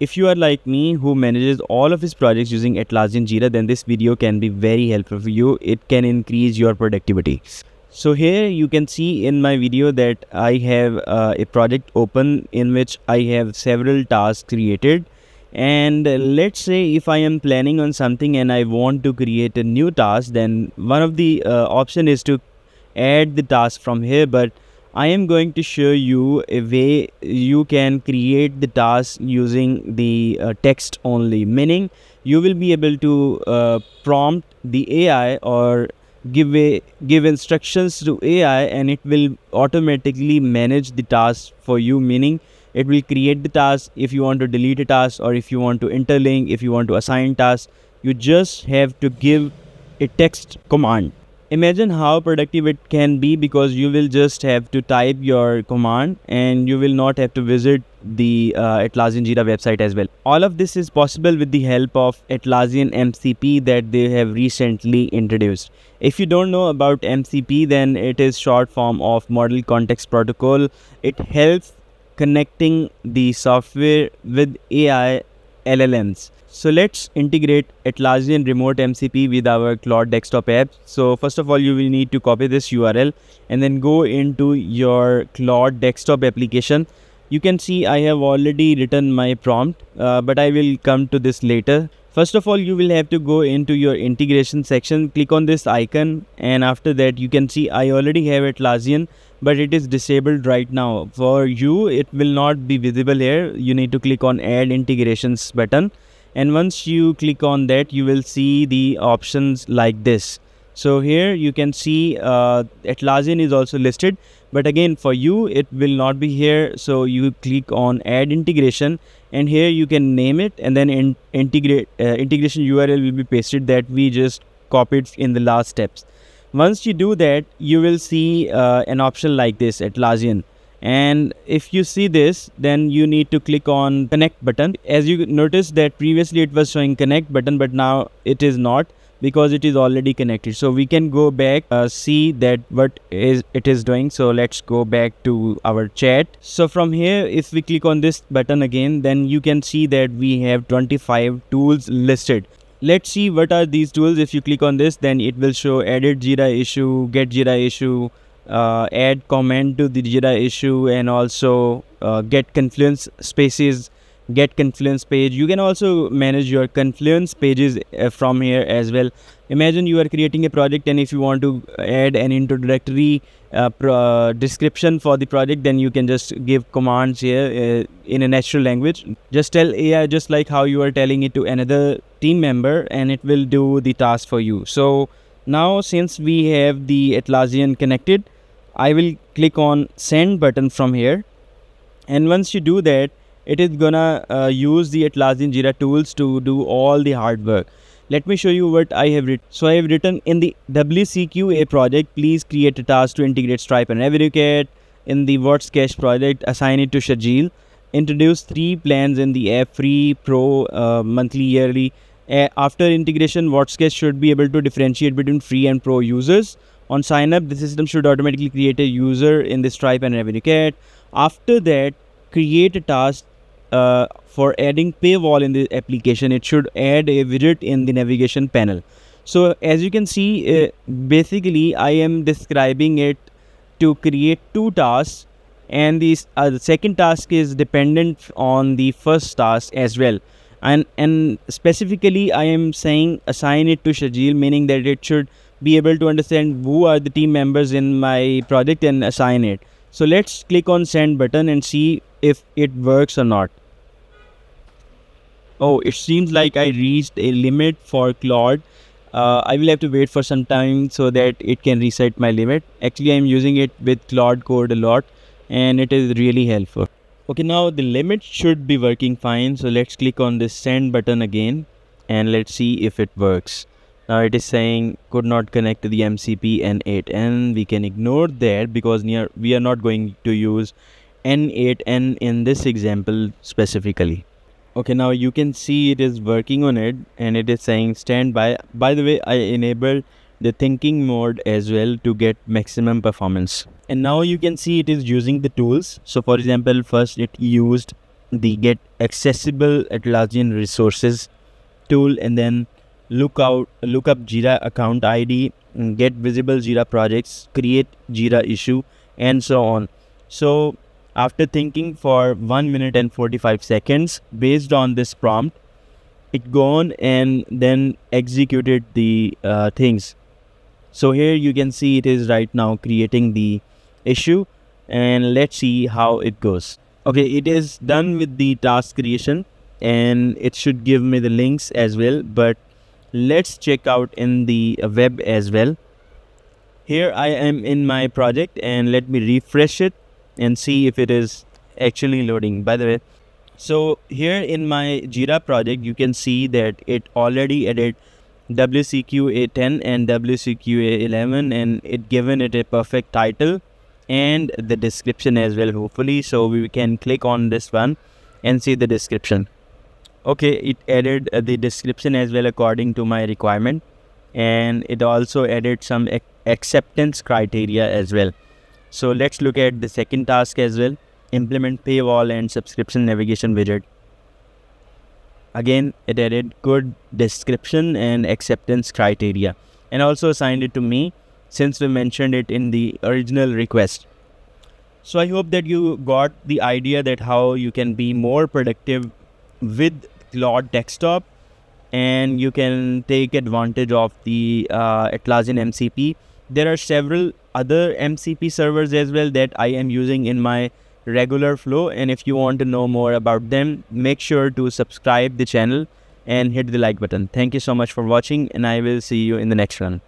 If you are like me who manages all of his projects using Atlassian Jira, then this video can be very helpful for you. It can increase your productivity. So here you can see in my video that I have uh, a project open in which I have several tasks created. And let's say if I am planning on something and I want to create a new task, then one of the uh, option is to add the task from here. But I am going to show you a way you can create the task using the uh, text only meaning you will be able to uh, prompt the AI or give a, give instructions to AI and it will automatically manage the task for you meaning it will create the task if you want to delete a task or if you want to interlink if you want to assign tasks you just have to give a text command imagine how productive it can be because you will just have to type your command and you will not have to visit the uh, Atlassian Jira website as well. All of this is possible with the help of Atlassian MCP that they have recently introduced. If you don't know about MCP, then it is short form of Model Context Protocol. It helps connecting the software with AI LLMs. So let's integrate Atlassian Remote MCP with our Cloud Desktop app. So first of all, you will need to copy this URL and then go into your Cloud Desktop application. You can see I have already written my prompt, uh, but I will come to this later. First of all, you will have to go into your integration section, click on this icon and after that you can see I already have Atlassian, but it is disabled right now. For you, it will not be visible here. You need to click on add integrations button and once you click on that you will see the options like this so here you can see uh, Atlassian is also listed but again for you it will not be here so you click on add integration and here you can name it and then in integrate uh, integration URL will be pasted that we just copied in the last steps. Once you do that you will see uh, an option like this Atlassian and if you see this then you need to click on connect button as you notice that previously it was showing connect button but now it is not because it is already connected so we can go back uh, see that what is it is doing so let's go back to our chat so from here if we click on this button again then you can see that we have 25 tools listed let's see what are these tools if you click on this then it will show edit jira issue get jira issue uh, add comment to the Jira issue and also uh, get Confluence spaces, get Confluence page. You can also manage your Confluence pages uh, from here as well. Imagine you are creating a project and if you want to add an introductory uh, uh, description for the project, then you can just give commands here uh, in a natural language. Just tell AI just like how you are telling it to another team member and it will do the task for you. So now since we have the Atlassian connected, I will click on send button from here and once you do that it is gonna uh, use the Atlassian Jira tools to do all the hard work. Let me show you what I have written. So I have written in the WCQA project, please create a task to integrate Stripe and RevenueKit. In the Cache project, assign it to Shajil. Introduce three plans in the app, free, pro, uh, monthly, yearly. Uh, after integration, Cache should be able to differentiate between free and pro users. On sign up, the system should automatically create a user in the Stripe and Revenue Cat. After that, create a task uh, for adding paywall in the application. It should add a widget in the navigation panel. So as you can see, uh, basically I am describing it to create two tasks and these, uh, the second task is dependent on the first task as well. And, and specifically I am saying assign it to schedule meaning that it should be able to understand who are the team members in my project and assign it. So let's click on send button and see if it works or not. Oh, it seems like I reached a limit for Claude. Uh, I will have to wait for some time so that it can reset my limit. Actually, I'm using it with Claude code a lot and it is really helpful. Okay, now the limit should be working fine. So let's click on this send button again and let's see if it works now it is saying could not connect to the mcp n8 and we can ignore that because near we are not going to use n8n in this example specifically okay now you can see it is working on it and it is saying stand by by the way i enabled the thinking mode as well to get maximum performance and now you can see it is using the tools so for example first it used the get accessible atlassian resources tool and then look out look up jira account id mm, get visible jira projects create jira issue and so on so after thinking for 1 minute and 45 seconds based on this prompt it gone and then executed the uh, things so here you can see it is right now creating the issue and let's see how it goes okay it is done with the task creation and it should give me the links as well but let's check out in the web as well here I am in my project and let me refresh it and see if it is actually loading by the way so here in my Jira project you can see that it already added WCQA10 and WCQA11 and it given it a perfect title and the description as well hopefully so we can click on this one and see the description okay it added uh, the description as well according to my requirement and it also added some acceptance criteria as well so let's look at the second task as well implement paywall and subscription navigation widget again it added good description and acceptance criteria and also assigned it to me since we mentioned it in the original request so i hope that you got the idea that how you can be more productive with Cloud Desktop, and you can take advantage of the uh, Atlassian MCP. There are several other MCP servers as well that I am using in my regular flow. And if you want to know more about them, make sure to subscribe the channel and hit the like button. Thank you so much for watching and I will see you in the next one.